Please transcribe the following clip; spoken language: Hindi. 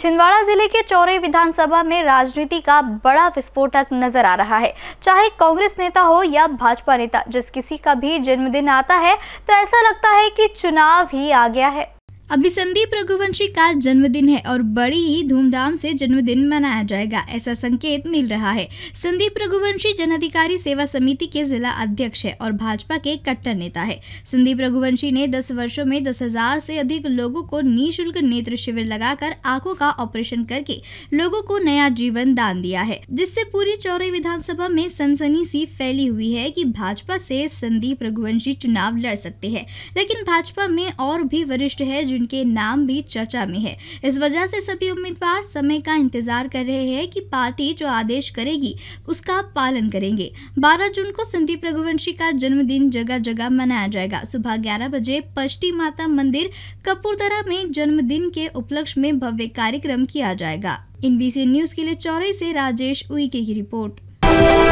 छिंदवाड़ा जिले के चौरे विधानसभा में राजनीति का बड़ा विस्फोटक नजर आ रहा है चाहे कांग्रेस नेता हो या भाजपा नेता जिस किसी का भी जन्मदिन आता है तो ऐसा लगता है कि चुनाव ही आ गया है अभी संदीप रघुवंशी का जन्मदिन है और बड़ी ही धूमधाम से जन्मदिन मनाया जाएगा ऐसा संकेत मिल रहा है संदीप रघुवंशी जन अधिकारी सेवा समिति के जिला अध्यक्ष है और भाजपा के कट्टर नेता है संदीप रघुवंशी ने 10 वर्षों में दस हजार से अधिक लोगों को निःशुल्क नेत्र शिविर लगाकर आंखों का ऑपरेशन करके लोगों को नया जीवन दान दिया है जिससे पूरी चौरे विधानसभा में सनसनी सी फैली हुई है की भाजपा से संदीप रघुवंशी चुनाव लड़ सकते हैं लेकिन भाजपा में और भी वरिष्ठ है जो जिनके नाम भी चर्चा में है इस वजह से सभी उम्मीदवार समय का इंतजार कर रहे हैं कि पार्टी जो आदेश करेगी उसका पालन करेंगे 12 जून को संदीप रघुवंशी का जन्मदिन जगह जगह मनाया जाएगा सुबह ग्यारह बजे पष्टी माता मंदिर कपूरदरा में जन्मदिन के उपलक्ष्य में भव्य कार्यक्रम किया जाएगा एनबीसी न्यूज के लिए चौरे से राजेश उइके की रिपोर्ट